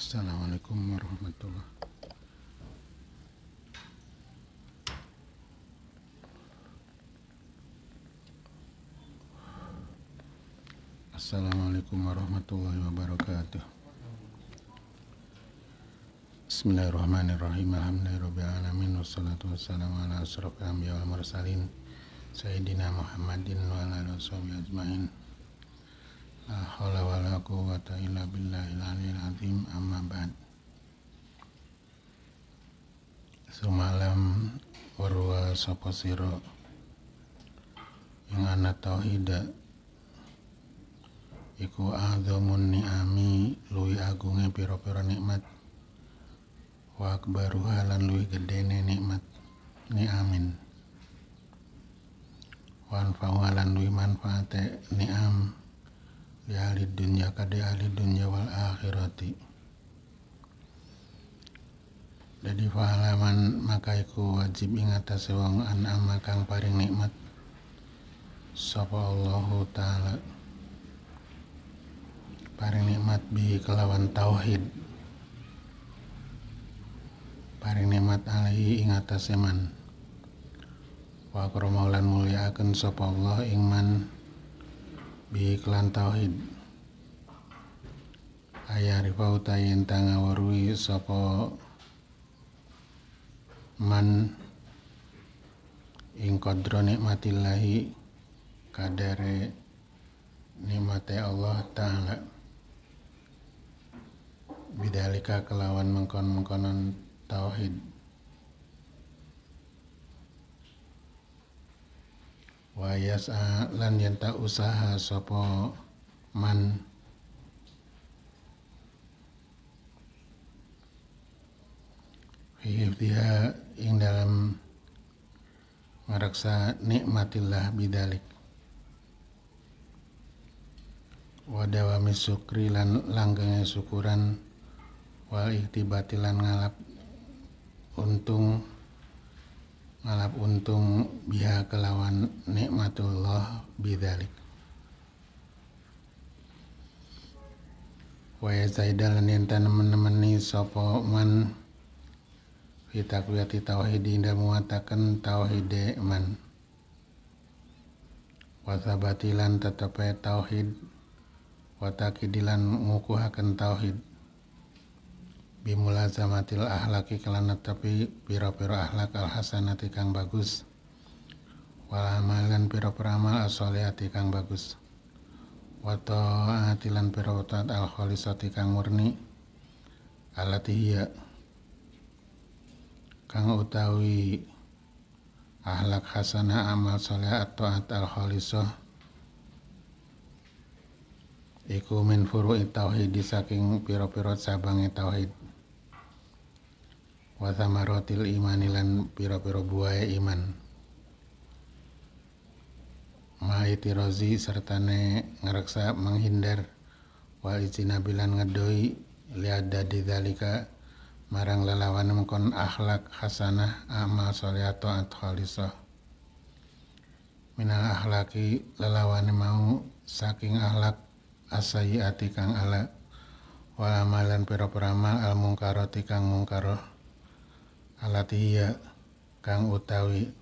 Assalamualaikum warahmatullah. Assalamualaikum warahmatullahi wabarakatuh Bismillahirrahmanirrahim Alhamdulillahirobbilalamin. Wassalamualaikum warahmatullahi wabarakatuh. Sayyidina Muhammadin wa ala wasallam. La hawla wa la quwwata illa billahil aliyil azim amma ba'd. Semalam warwa sapa sira yang ana tauhida iku azamun ni'ami luwi agunge pira-pira nikmat wa akbaru halan luwi gedene nikmat ni'amin amin. anfa'u halan luwi manfaate ni'am li ahli dunya ka di ahli dunya wal akhirati jadi fahalaman maka iku wajib ingat wong an maka kang paring nikmat sapa Allahu taala paring nikmat bi kelawan tauhid Paling nikmat alihi ingat atase man wa kromaulan akan sapa Allah ing man bi klan tauhid ayah rifau tayin tanga warui sopo man ing kodro nikmatillahi kadare nikmate Allah Ta'ala bidalika kelawan mengkon-mengkonon tauhid wayas'a lan yen tak usaha sopo man Hifdiha ing dalam ngeraksa nikmatillah bidalik wadawami syukri lan langgengnya syukuran wal ikhtibatilan ngalap untung ngalap untung biha kelawan nikmatullah bidzalik wa yazaidal nintan menemani sapa man fitakwiyati tauhid inda muatakan tauhid man wasabatilan tetepe tauhid watakidilan ngukuhaken tauhid bimula zamatil ahlaki kelana tapi piro piro ahlak al hasanati kang bagus walamalan piro lan pira amal kang bagus wato atilan piro taat al kholisati kang murni alatihya kang utawi ahlak hasanah amal soleh atau al kholisoh iku min furu'i tauhid saking piro-piro sabange tauhid wa imanilan imani piro buaya iman, buahe iman serta sertane ngeraksa menghindar wa ijtinabilan ngedoi liada dalika marang lelawan mengkon akhlak hasanah amal soliato atau khalisah minal akhlaki lelawan mau saking akhlak asayi atikang kang ala wa amalan piro-piro amal al mungkaroti kang mungkaroh alat iya kang utawi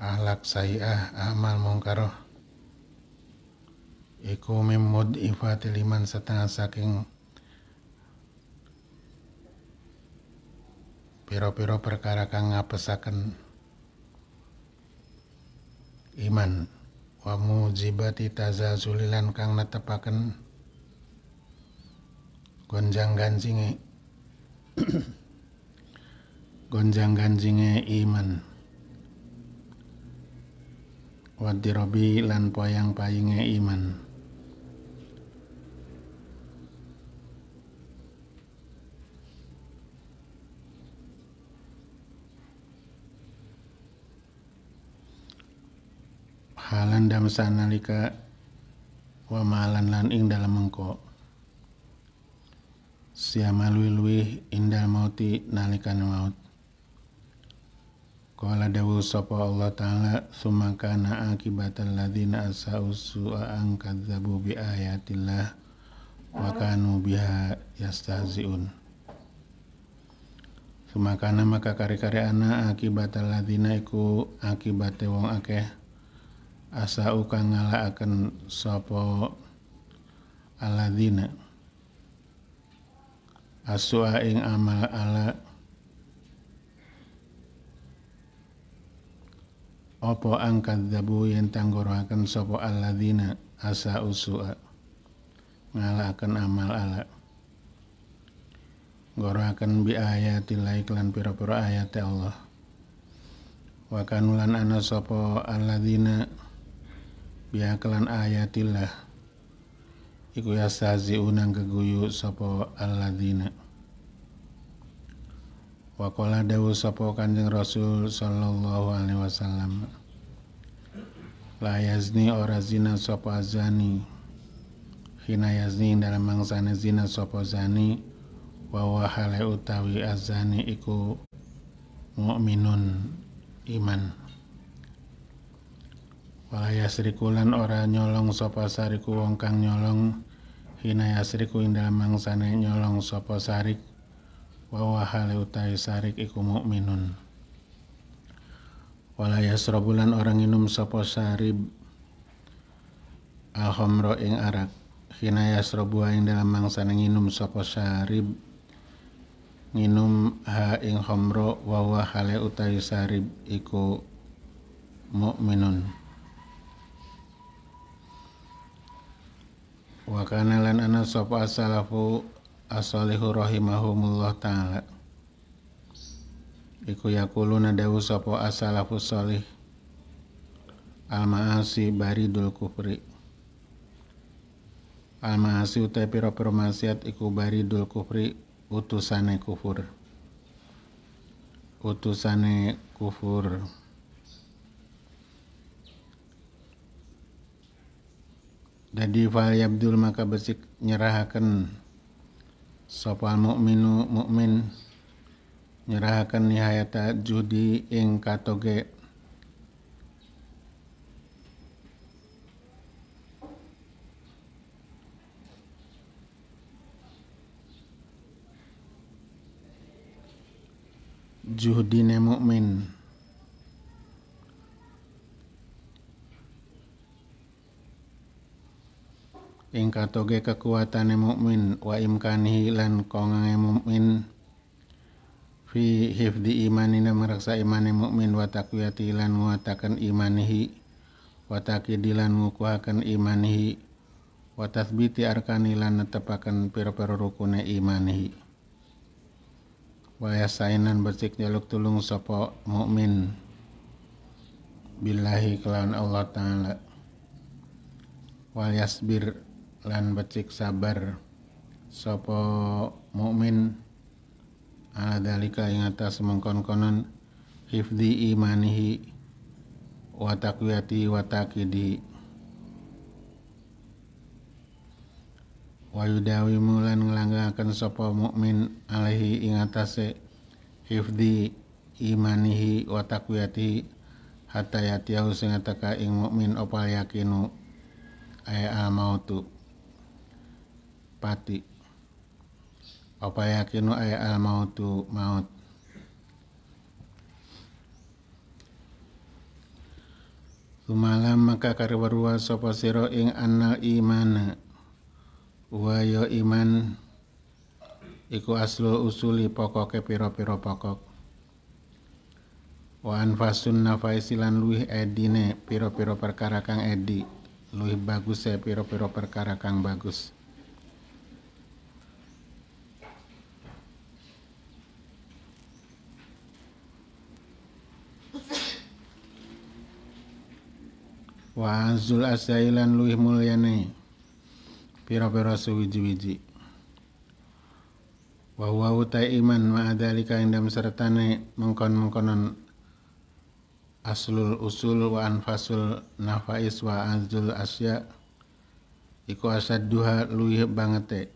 ahlak sayiah amal mungkaroh iku mimud ifati liman setengah saking piro-piro perkara kang ngapesaken iman wa mujibati tazazulilan kang netepaken gonjang ganjingi gonjang-ganjinge iman wadirobi lan poyang-payinge iman halan damsa sanalika wa malan lan ing dalam mengko siamalui lui indal mauti nalikan maut Qala dawu sapa Allah Ta'ala Sumakana akibatal ladhina asa'u su'a'an kadzabu bi ayatillah Wa kanu biha yastahzi'un Sumakana maka kari-kari ana akibatal ladhina iku akibate wong akeh Asa'u kang akan sapa aladhina Asu'a ing amal ala opo angkat dabu yang tanggurakan sopo alladzina asa usua ngalakan amal ala gorakan bi ayatillah iklan pira-pira ayat Allah wa kanulan ana sopo alladzina biakalan ayatillah iku yasaziuna keguyu sopo alladzina Wakola dawu sapa Kanjeng Rasul sallallahu alaihi wasallam. La yazni ora zina sapa azani Hina yazni dalam mangsane zina sapa zani wa wa hale utawi azani iku mukminun iman. Wala yasrikulan ora nyolong sapa sariku wong kang nyolong hina yasriku ing mangsane nyolong sapa sarik wa wa utai sarik iku mukminun wala yasrabulan orang minum sapa sarib al khamra ing arak hina yasrabu ing dalam mangsa minum sapa sarib minum ha ing khamra wa wa utai sarib iku mukminun wa kana lan ana sapa salafu asalihu rahimahumullah ta'ala iku yakuluna dawu sopo asalafu salih al-ma'asi baridul kufri al-ma'asi utai piro-piro maksiat iku baridul kufri utusane kufur utusane kufur jadi fal yabdul maka besik nyerahaken sapa mukminu mukmin nyerahaken nihayata judi ing katoge juhdine mukmin ing katoge kekuatane mukmin wa imkanihi lan kongange mukmin fi hifdi imanina meraksa imane mukmin wa taqwiyati lan nguataken imanihi wa taqidilan ngukuhaken imanihi wa tasbiti arkani lan netepaken pira-pira rukune imanihi wa yasainan becik jaluk tulung sapa mukmin billahi kelawan Allah taala wal yasbir lan becik sabar sopo mukmin ala dalika ing atas mengkon-konon hifdi imanihi watakwiati watakidi wajudawi mulan ngelanggakan sopo mukmin alaihi ing atase hifdi imanihi watakwiati hatayatiau singataka ing mukmin opal yakinu ayah mau tuh pati apa yakinu ayah al mautu maut Sumalam maka karwarwa sopa siro ing anal imana wa yo iman iku aslul usuli pokoke piro-piro pokok wa anfasun nafaisilan luih edine piro-piro perkara kang edi luih bagus ya piro-piro perkara kang bagus wa azul asailan luih mulyane pira-pira suwiji-wiji wa huwa utai iman ma adalika indam sertane mengkon-mengkonon aslul usul wa anfasul nafais wa azul asya iku asad duha luih bangete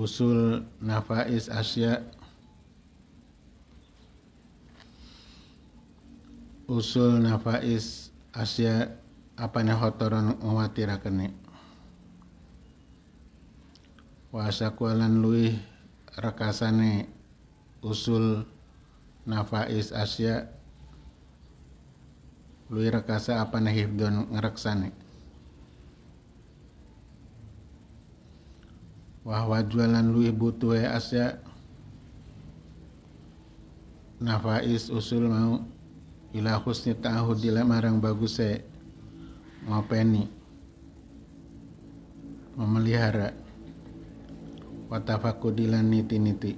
usul nafais asya usul nafais asya apa nih hotoron ngawatirakan wasa kualan luih rekasane usul nafais asya luih rekasa apa nih hibdon ngereksane wahwa jualan lui butuhe ya, asya nafais usul mau ila husni dila marang bagus baguse ya. ngopeni memelihara watafakudilan niti-niti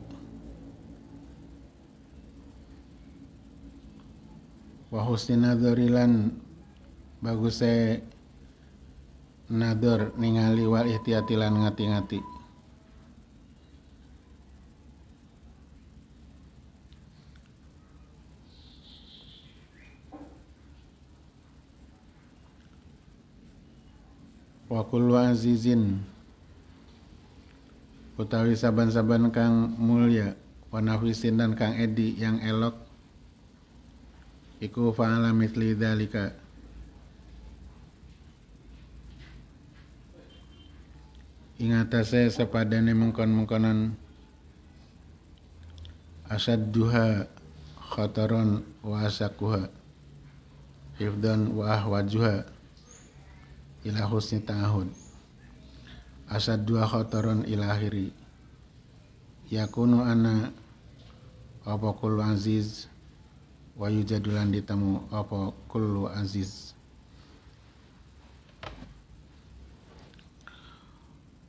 wahusni husni bagus baguse ya, nador ningali wal ihtiyatilan ngati-ngati wa kullu azizin utawi saban-saban kang mulia, wa nafisin dan kang edi yang elok iku fa'ala mitli dalika ingatase sepadane mengkon-mengkonan asad duha khataron wa asakuha hifdan wa ahwajuha ila husni ta'ahud asad dua khotoron ilahiri yakunu ana apa kullu aziz wa yujadulan ditamu apa kullu aziz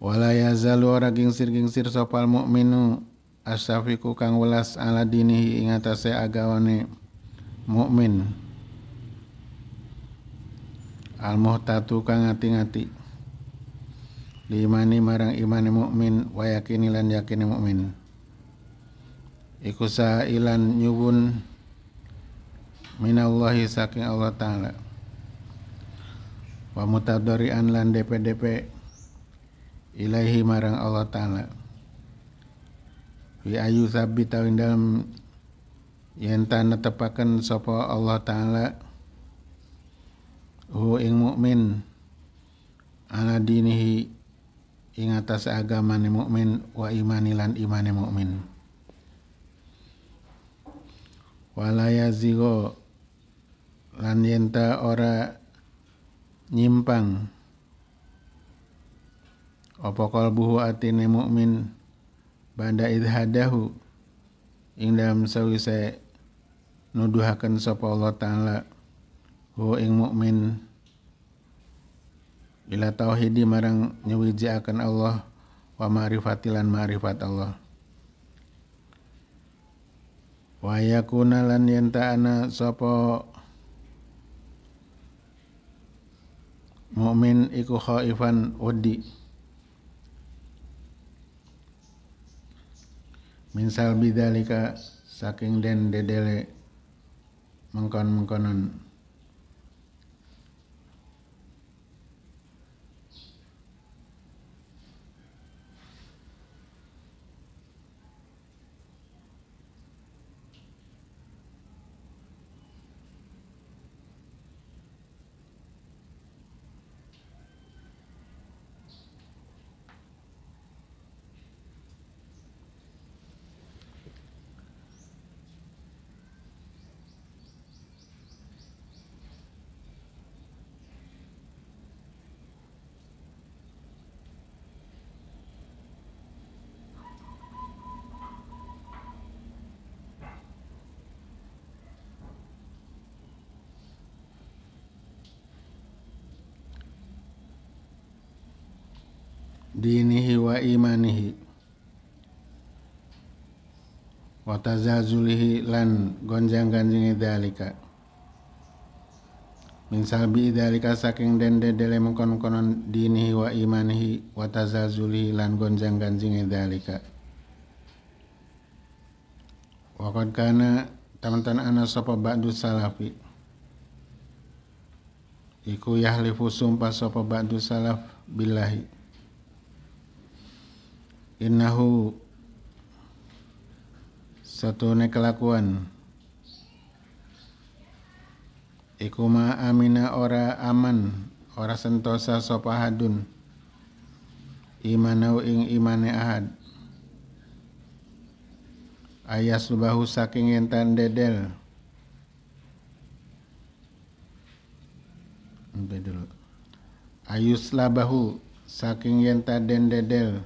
wala yazalu ora gingsir gingsir sopal mu'minu asyafiku kang welas ala dinihi ingatase agawane mu'min mukmin al muhtatu kang ngati-ngati diimani marang imani mukmin wa yakin lan yakini mukmin iku ilan nyubun minallahi saking Allah taala wa anlan lan dpdp ilaihi marang Allah taala wi ayu sabita dalam yen tan tepakan sapa Allah taala hu ing mukmin ala dinihi ing atas agamane mukmin wa imani lan imane mukmin wala yazigo lan yenta ora nyimpang apa kalbuhu atine mukmin banda idhadahu ing dalam sawise nuduhaken sapa Allah taala hu ing mukmin bila tauhidi marang nyewiji akan Allah wa ma'rifatilan ma'rifat Allah wa yakuna lan ana sapa mukmin iku khaifan wedi minsal bidalika saking den dedele mengkon mengkonan. imanihi wa tazazulihi lan gonjang-ganjingi dalika min salbi dalika saking dende dele mengkon-konon dinihi wa imanihi wa tazazulihi lan gonjang-ganjingi dalika wa qad kana tamatan ana sapa ba'du salafi iku yahlifu sumpah sapa ba'du salaf billahi innahu satu kelakuan ikuma amina ora aman ora sentosa sopahadun. imanau ing imane ahad ayas lubahu saking entan dedel Sampai dulu. Ayus labahu saking yenta dendedel. dedel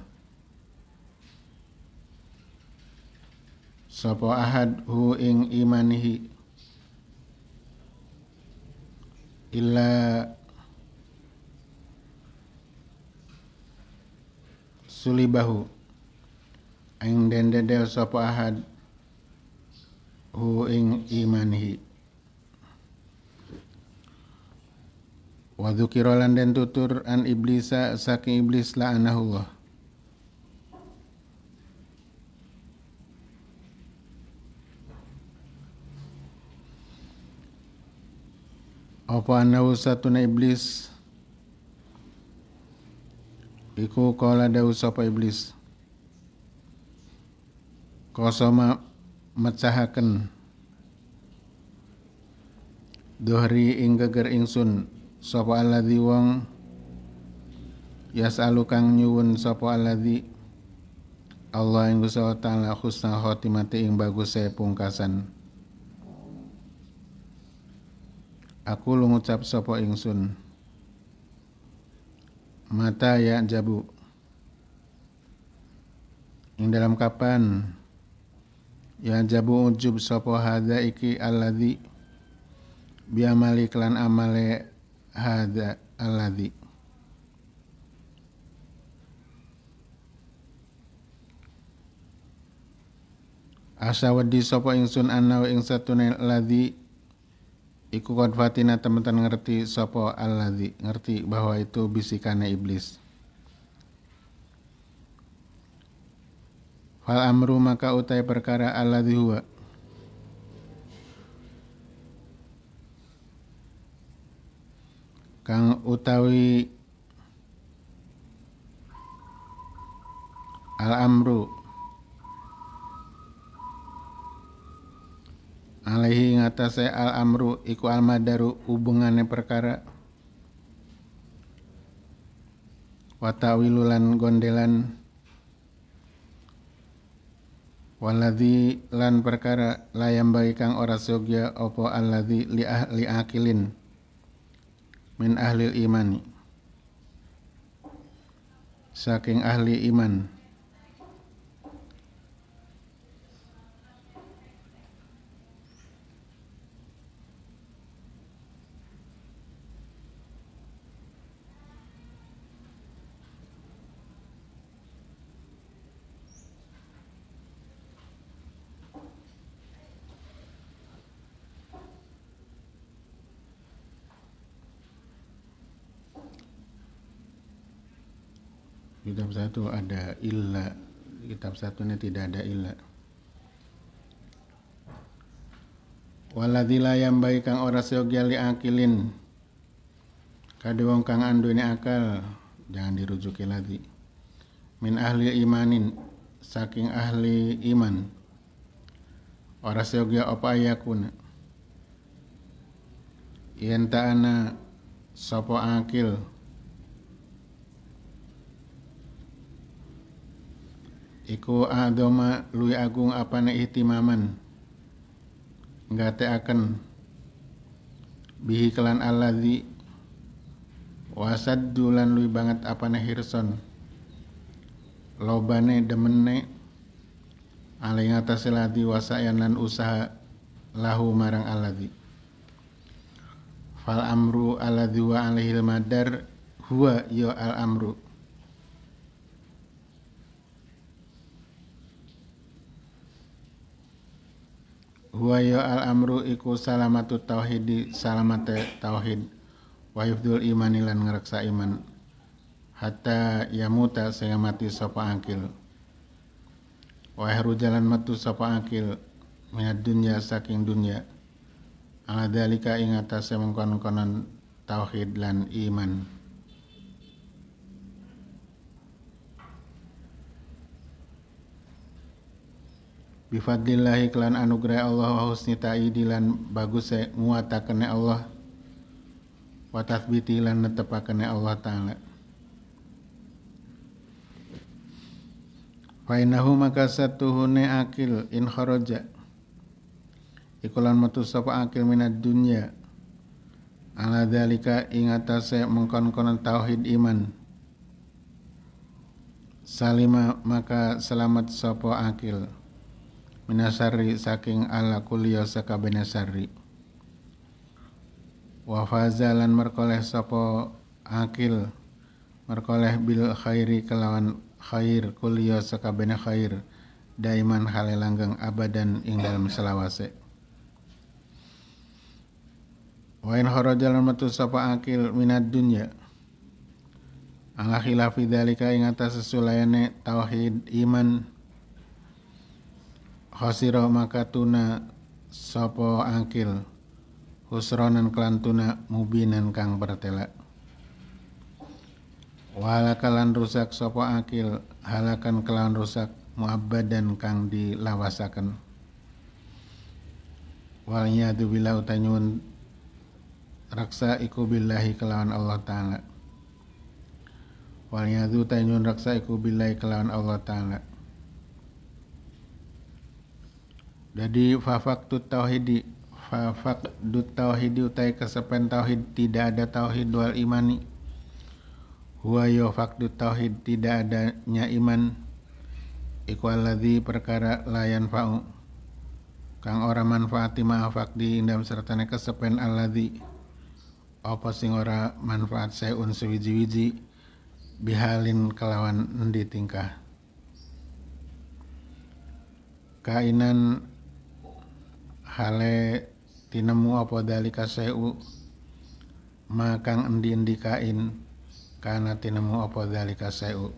sapa ahad hu ing imanihi illa sulibahu ing dendedel sapa ahad hu ing imanihi wa dzukira lan den tutur an iblisa saking iblis la anahullah apa annahu satuna iblis iku kala dawu sapa iblis kosoma mecahaken dohri ing geger ingsun sapa alladzi wong yasalu kang nyuwun sapa di? Allah ing Gusti taala husna khotimati ing baguse pungkasan Aku lu ngucap sopo ingsun. Mata ya jabu. Ing dalam kapan ya jabu ujub sopo hada iki alladzi biamali klan amale hadza alladzi Asawadi sopo ingsun anau ing satune ladzi iku kod fatina teman-teman ngerti Allah di ngerti bahwa itu bisikannya iblis Fal amru maka utai perkara alladzi huwa kang utawi al amru alaihi ngatasé al amru iku al madaru hubungane perkara watawilulan gondelan waladhi lan perkara layam bagi kang ora sogya opo aladhi li ahli akilin min ahli imani saking ahli iman kitab satu ada illa kitab satunya tidak ada illa waladila yang baik kang ora seogiali akilin kade wong kang ini akal jangan dirujuki lagi min ahli imanin saking ahli iman ora seogia apa ayakuna yen ana sapa akil iku adoma lui agung Apa Ne ihtimaman Ngateaken akan bihi kelan alladzi Wasad dulan lui banget Apa Ne hirson lobane demene aling atas ladi wasayanan usaha lahu marang alladzi fal amru alladzi wa alihil madar huwa yo ya al amru huwayo ya al amru iku salamatu tauhidi salamate tauhid wa yufdul iman lan ngreksa iman hatta yamuta sehingga mati sopa angkil wa jalan matu sopa angkil minat dunya saking dunya ala dalika ingatase mengkonon-konon tauhid lan iman bifadlillahi klan anugerah Allah wa husni ta'idi lan bagus e, muatakane Allah wa tathbiti lan netepakane Allah taala Fainahu maka satuhune akil in kharaja Ikulan metu sapa akil minat dunya Ala dhalika ingatase mengkonkonan tauhid iman Salima maka selamat sapa akil minasari saking ala kuliya saka benasari, wafazalan merkoleh sopo akil merkoleh bil khairi kelawan khair kuliya bena khair daiman hale abadan ing dalam selawase wain horo jalan metu sopo akil minat dunya ala khilafi dalika ing atas sesulayane tauhid iman khasira makatuna sopo angkil husranan kelantuna mubinan kang pertelak walakalan rusak sopo akil halakan kelan rusak dan kang dilawasakan. walnya tu bila utanyun raksa iku billahi kelawan Allah taala walnya tu tanyun raksa iku billahi kelawan Allah taala Jadi tu tauhidi fafak dut tauhidi utai kesepen tauhid tidak ada tauhid wal imani huwa yo fakdu tauhid tidak adanya iman ikwal ladhi perkara layan fa'u kang ora manfaati ma'afak di indam sertane kesepen alladhi apa sing ora manfaat seun sewiji-wiji bihalin kelawan endi tingkah kainan hale tinemu apa dalika se'u makang endi-endi kain karena tinemu apa dalika se'u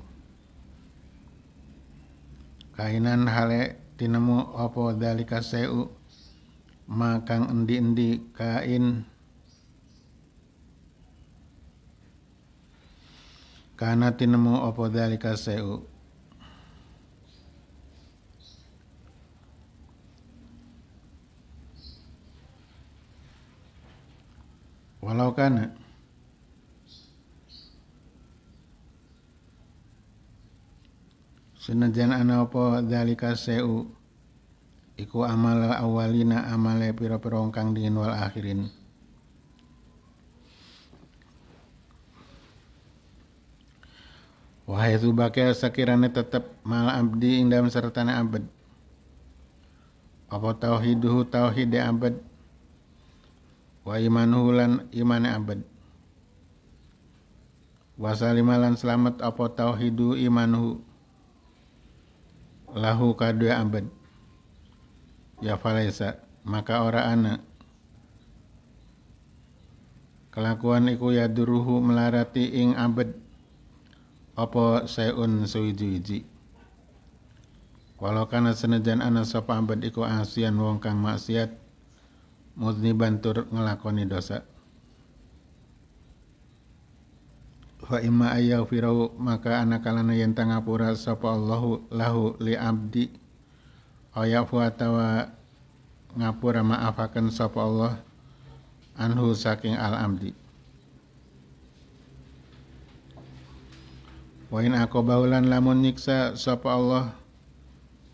kainan hale tinemu apa dalika se'u makang endi-endi kain karena tinemu apa dalika se'u Walau kan, eh? Senajan ana apa dalika seu iku amal awalina amale pira-pira kang dingin wal akhirin. Wahai itu bakal sakirane tetap mal abdi indam sertane abad. Apa tauhiduhu tauhid abad wa imanuhu lan imane abad wa salimalan selamat apa tauhidu imanuhu lahu kadue abad ya falaisa maka ora ana kelakuan iku ya duruhu melarati ing abad apa sayun suwiji-wiji walau kana senajan ana sapa abad iku asian wong kang maksiat mudniban bantur ngelakoni dosa fa imma ayaghfirau maka anakalana yen tangapura sapa Allahu lahu li abdi ayafu atawa ngapura maafakan sapa Allah anhu saking al abdi Wain aku aqabahulan lamun nyiksa sapa Allah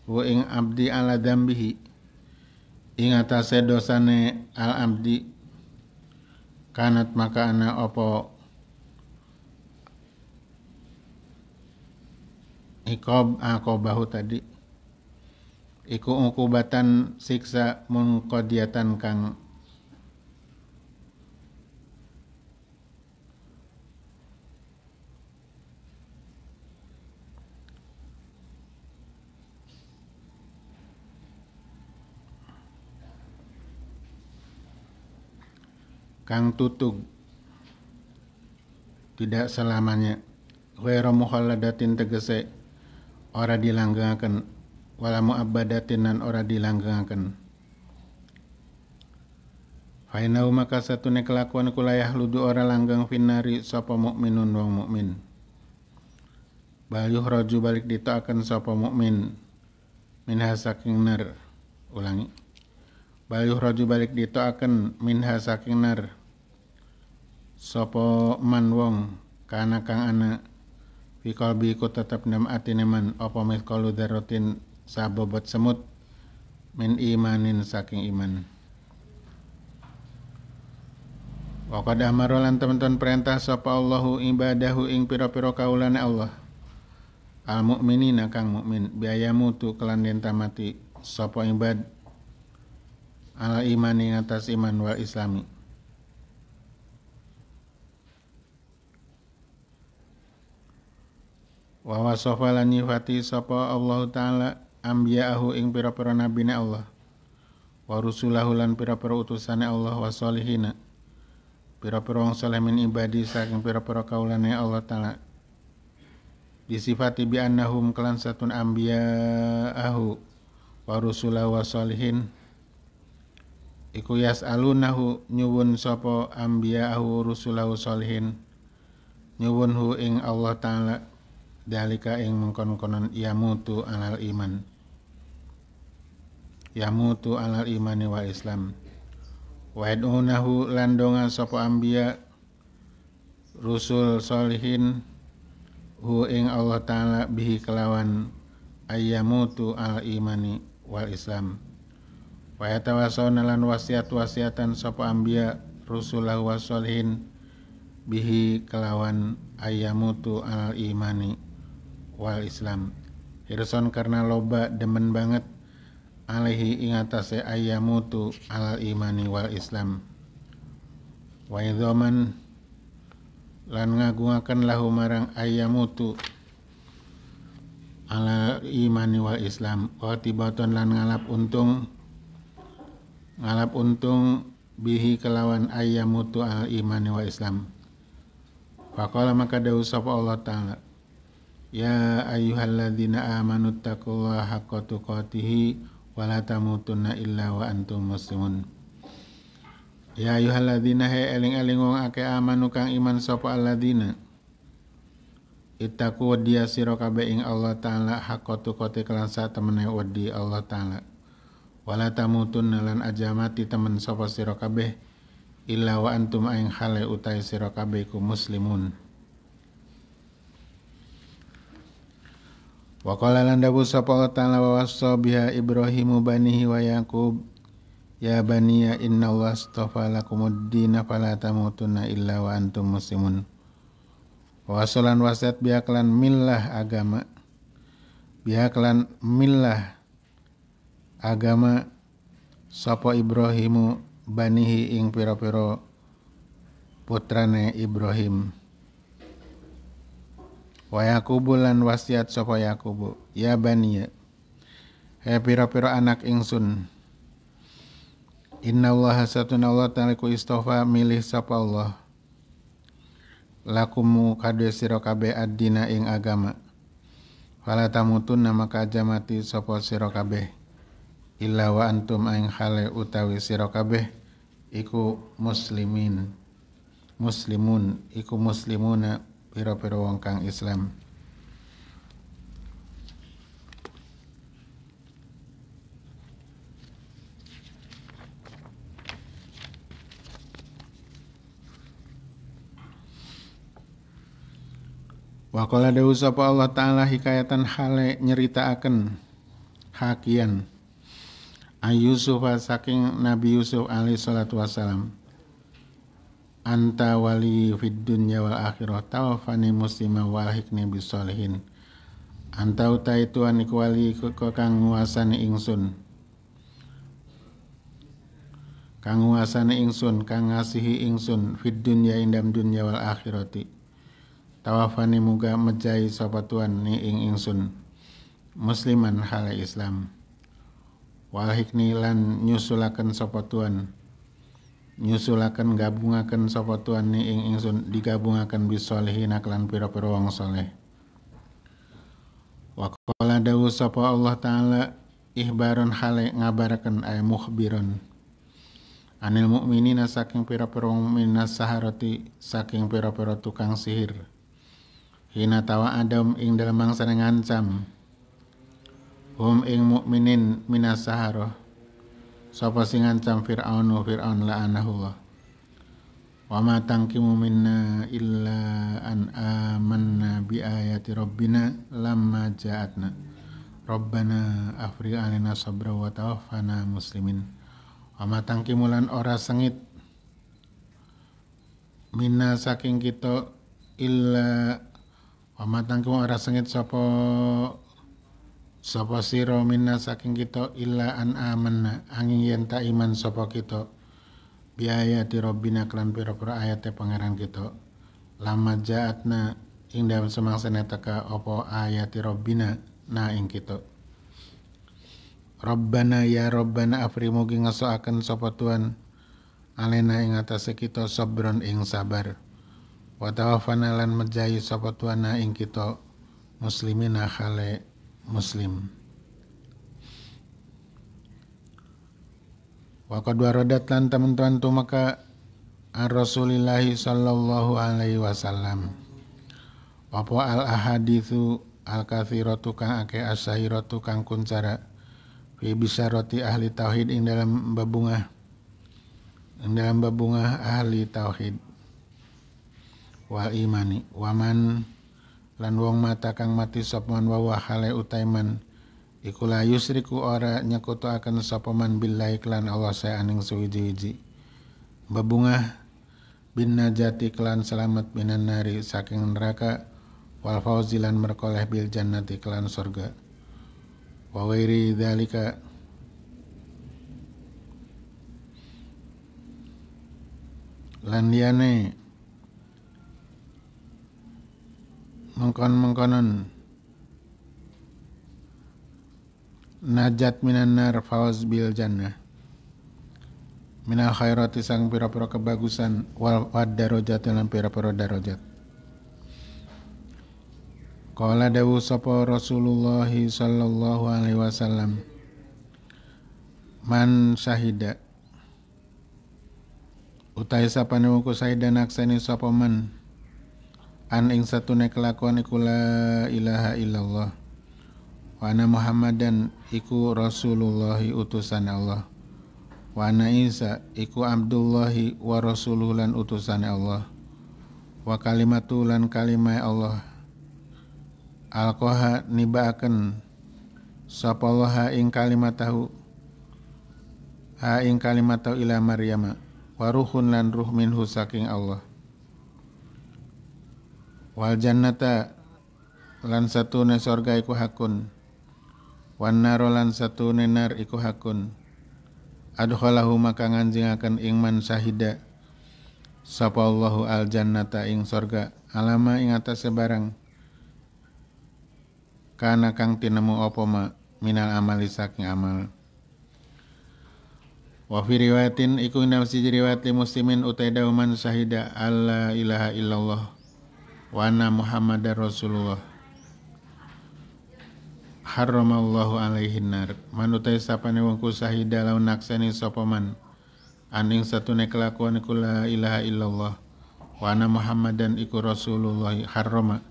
wa ing abdi ala dambihi ingatase dosane al abdi kanat maka ana opo ikob akobahu ah, tadi iku ukubatan siksa munkodiatan kang kang tutug tidak selamanya ghairu mukhalladatin tegese ora dilanggengaken wala muabbadatin nan ora dilanggengaken Fainau maka satu kelakuan kulayah ludu ora langgeng finari sapa mukminun wong mukmin. Bayuh roju balik dito akan sapa mukmin minha saking nar. Ulangi. Bayuh roju balik akan minha saking nar Sopo man wong kana kang ana fi qalbi ku tetep nem atine man apa kalu dzarratin sabobot semut min imanin saking iman Waqad amara lan teman-teman perintah sapa Allahu ibadahu ing pira-pira kaulane Allah al mukminina kang mukmin biaya mutu kelan den tamati sapa ibad ala imani atas iman wal islami wa wasofa lan nyifati sapa Allah taala ambiyaahu ing pira-pira nabine Allah wa rusulahu lan pira-pira utusane Allah wa salihina pira-pira wong saleh min ibadi saking pira-pira kaulane Allah taala disifati bi annahum kelan satun ambiyaahu wa rusulahu wa salihin iku yas'alunahu nyuwun sapa ambiyaahu rusulahu salihin nyuwun ing Allah taala dalika ing mengkon-konon yamutu alal iman yamutu alal imani wa islam wa yadunahu landonga sapa ambia, rusul solihin hu ing Allah taala bihi kelawan ayyamutu al imani wal islam wa yatawasawna lan wasiat-wasiatan sapa ambia, rusulah wa solihin bihi kelawan ayyamutu al imani wal Islam Hirson karena loba demen banget alaihi ingatase ayamutu alal imani wal Islam wa lan ngagungakan lahu marang ayamutu al imani wal Islam wa tibaton lan ngalap untung ngalap untung bihi kelawan ayamutu al imani wal Islam Pakola maka dahusap sapa Allah Ta'ala Ya ayyuhalladzina amanu taqullaha haqqa tuqatih wa la tamutunna illa wa antum muslimun. Ya ayyuhalladzina hay eling-eling wong akeh amanu kang iman sapa alladzina. Itaku dia sira kabeh ing Allah taala haqqa tuqatih kelan sak temene wedi Allah taala. Wa la tamutunna aja mati temen sapa siro kabeh illa wa antum aing hale utai siro kabeh ku muslimun. Wa qala lan dawu sapa ta'ala wa wasa biha Ibrahimu banihi wa Yaqub Ya baniya inna wastafa astafa lakumud dina fala tamutunna illa wa antum muslimun Wa solan wasiat biha millah agama Biha millah agama sapa Ibrahimu banihi ing pira-pira putrane Ibrahim Wa Yaqubu lan wasiat sapa Yaqubu, ya bani. He pira-pira anak ingsun. Inna Allah satun Allah taliku istofa milih sapa Allah. Lakumu kadhe sira kabeh adina ing agama. Fala tamutun nama aja mati sapa sira kabeh. Illa wa antum aing hale utawi sira kabeh iku muslimin. Muslimun iku muslimuna pira-pira wong kang Islam Wakola dewu sapa Allah Ta'ala hikayatan hale nyeritaaken hakian Ayusuf saking Nabi Yusuf alaihi salatu wassalam anta wali fid dunya wal akhirah tawafani muslima wal hikni bisolihin anta utai tuan iku wali kok kang nguasani ingsun kang nguasani ingsun kang ngasihi ingsun fid dunya indam dunya wal akhirati tawafani muga mejai sopa tuan ni ing ingsun musliman hal islam wal hikni lan nyusulakan sopa tuan nyusulakan gabungakan sapa tuan ni ing ingsun digabungakan bisolihina kelan pira-pira wong saleh. Wa qala dawu sapa Allah taala ihbaron hale ngabarkan ay muhbiron anil mukminina saking pira-pira mukminina saharati saking pira-pira tukang sihir hina tawa adam ing dalam mangsa ngancam hum ing mukminin minas sapa sing ngancam Firaun Firaun la'anahu wa ma tangkimu minna illa an amanna bi ayati rabbina lamma ja'atna Rabbana afri alina sabra wa tawaffana muslimin wa ma tangkimu lan ora sengit minna saking kita illa wa ma tangkimu ora sengit sapa sapa siro minna saking kita illa an amanna angin yen ta iman sapa kita biaya di robbina klan pira-pira ayate pangeran kita lama jaatna ing dalam semangsane opo ayat ayati robbina na ing kita Rabbana ya Robbana afri mugi akan sapa Tuhan alena ing atas kita sabron ing sabar watawafana tawafana lan mejayu sapa na ing kita muslimina khale Muslim. Wa qad waradat lan teman-teman tu maka ar sallallahu alaihi wasallam. Apa al ahaditsu al kathiratu kang akeh asyiratu kang kuncara fi bisyarati ahli tauhid ing dalam babungah ing dalam babungah ahli tauhid wal imani waman lan wong mata kang mati sopman wawa hale utaiman iku yusriku ora nyakoto akan sopman billahi klan Allah saya aning suwiji-wiji bebungah bin najati klan selamat binan nari saking neraka wal fauzi merkoleh bil jannati klan surga wa wairi dalika lan liyane mengkon-mengkonon najat minan nar fawaz bil jannah minal khairati sang pira-pira kebagusan wal wadarojat dalam pira-pira darojat Qala dawu sapa Rasulullah sallallahu alaihi wasallam Man sahida Utai sapa ku sahida naksani sapa man an ing satune kelakuan iku la ilaha illallah wa ana muhammadan iku rasulullah utusan Allah wa ana isa iku abdullahi wa rasululan utusan Allah wa lan kalimai Allah alkoha nibaaken sapallaha ing kalimatahu ha ing kalimatahu ila maryama waruhun lan ruh minhu saking Allah wal jannata lan ne sorga iku hakun wan naro lan ne nar iku hakun adukhalahu maka nganjing akan ingman sahida sapa Allahu al jannata ing sorga alama ing atas sebarang karena kang tinemu opo ma minal amali saking amal Wa fi riwayatin iku nafsi riwayat li muslimin utai dauman syahida alla ilaha illallah wa anna muhammadar rasulullah haramallahu alaihi nar manutai sapane wong kusahida laun nakseni sapa man aning satune kelakuan iku la ilaha illallah wa anna muhammadan iku rasulullah harama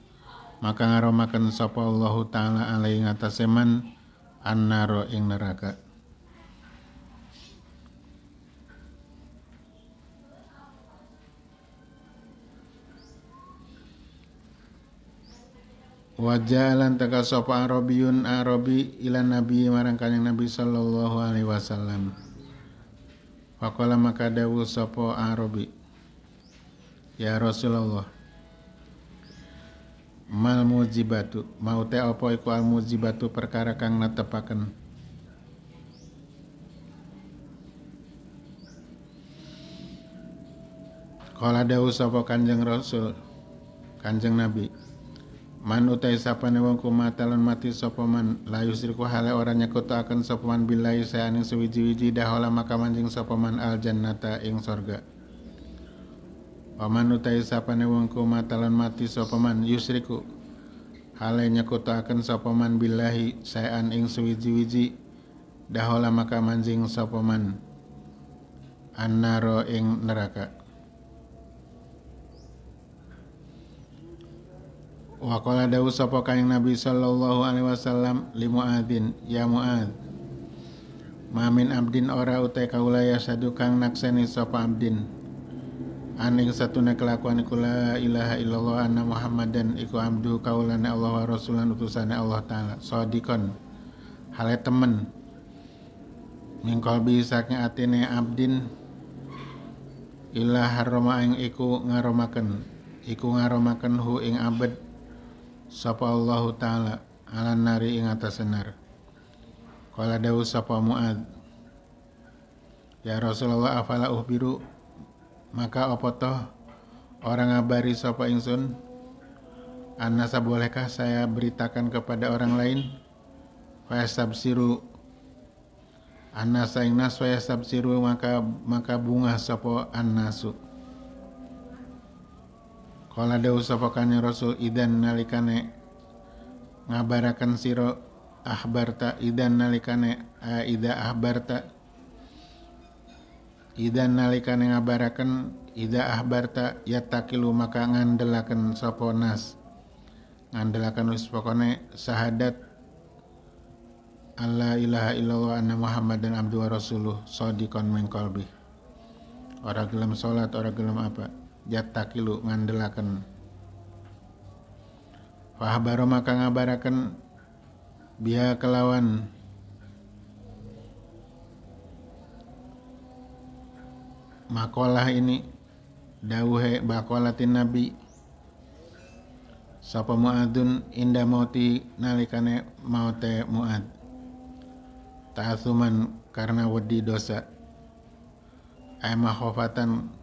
maka ngaromaken sapa Allahu taala alaihi ngatasé man annaro ing neraka wajalan tegas sapa arobiun arobi ila nabi marang kanjeng nabi sallallahu alaihi wasallam Pakola maka dawu sapa arobi. ya rasulullah mal mujibatu mau te apa iku al mujibatu perkara kang netepaken Kala dawuh sapa Kanjeng Rasul Kanjeng Nabi man utai ne wong kumatalon mati sapa man la yusriku hale ora nyekutuaken sapa man billahi sayane suwiji-wiji dahola maka manjing sapa man al jannata ing sorga Paman utai ne wong kumatalon mati sapa man yusriku hale akan sapa man billahi sayan ing suwiji-wiji dahola maka manjing sapa man annaro ing neraka Wa qala dawu sapa kanjeng Nabi sallallahu alaihi wasallam li Muadzin, ya Muadz. Mamin abdin ora utai kaula ya sadu kang nakseni sapa abdin. Aning satuna kelakuan kula ilaha illallah anna Muhammadan iku abdu kaulana Allah wa rasulan utusane Allah taala. Sadiqan. Hale temen. Mingkol bisaknya atine abdin ilah haroma ing iku ngaromaken iku ngaromaken hu ing abed sapa Allah taala ala nari ing atas senar kala dawu sapa Muad Ya Rasulullah afala uhbiru maka apa toh orang ngabari sapa ingsun Anasa bolehkah saya beritakan kepada orang lain Fayastabsiru Anasa ingnas fayastabsiru maka maka bunga sapa annasu Kala ada sapa Rasul idan nalikane ngabarakan siro ahbarta idan nalikane ida ahbarta idan nalikane ngabarakan ida ahbarta yatakilu maka ngandelakan sapa nas ngandelakan wis sahadat Allah ilaha illallah anna Muhammad dan abdu wa rasuluh sodikon mengkolbih Orang gelam salat, orang gelam apa? jatakilu ngandelaken Fahabaro maka ngabaraken biha kelawan makolah ini dawuhe bakolatin nabi sapa muadun inda mauti nalikane maute muad ta'asuman karena wedi dosa ay mahofatan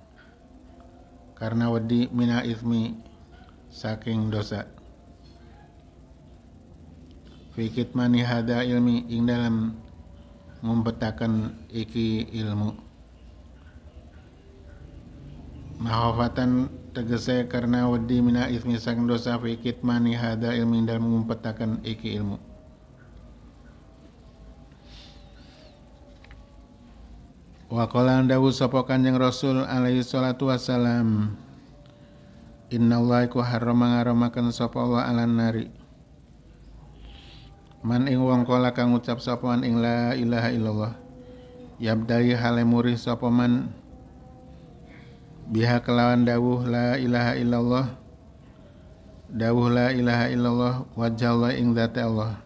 karena wedi mina ismi saking dosa fikit mani hada ilmi ing dalam mempetakan iki ilmu mahofatan tegese karena wedi mina ismi saking dosa fikit mani hada ilmi dalam mempetakan iki ilmu Wa qala dawu sapa Kanjeng Rasul alaihi salatu wassalam Inna Allah ku ngaramaken sapa Allah alan nari Man ing wong kala kang ngucap sapa man ing la ilaha illallah Yabdai hale murih sapa man biha kelawan dawuh la ilaha illallah Dawuh la ilaha illallah wajalla ing zati Allah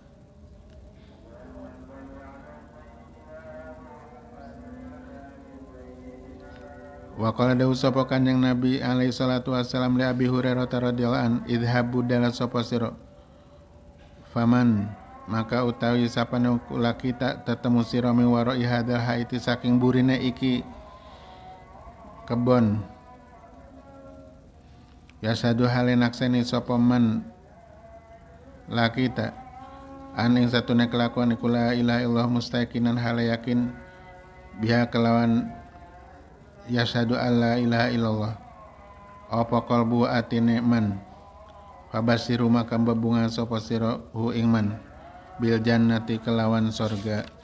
Wa qala dawu sapa kanjeng Nabi alaihi salatu wassalam li Abi Hurairah radhiyallahu an idhabu dalan sapa sira. Faman maka utawi sapane kula kita tetemu sira mi waroi hadal haiti saking burine iki kebon. Ya sadu yang nakseni sapa man lakita aning satune kelakuan kula ilaha illallah mustaikinan hal yakin biha kelawan yashadu an la ilaha illallah apa qalbu atine man fabasiru maka bebunga sapa sira hu ingman bil jannati kelawan sorga